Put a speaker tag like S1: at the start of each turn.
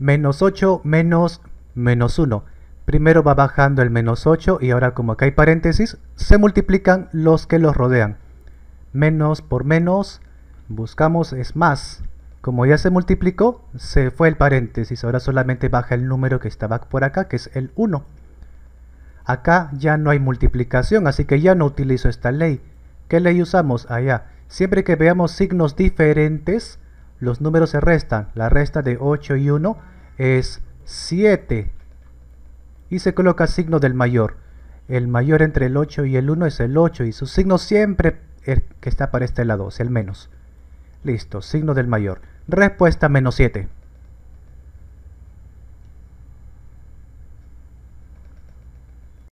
S1: menos 8 menos menos 1. Primero va bajando el menos 8 y ahora como acá hay paréntesis, se multiplican los que los rodean. Menos por menos, buscamos es más. Como ya se multiplicó, se fue el paréntesis, ahora solamente baja el número que estaba por acá, que es el 1. Acá ya no hay multiplicación, así que ya no utilizo esta ley. ¿Qué ley usamos? Allá. Siempre que veamos signos diferentes, los números se restan. La resta de 8 y 1 es 7. Y se coloca signo del mayor. El mayor entre el 8 y el 1 es el 8 y su signo siempre es que está para este lado es el menos. Listo, signo del mayor. Respuesta menos 7.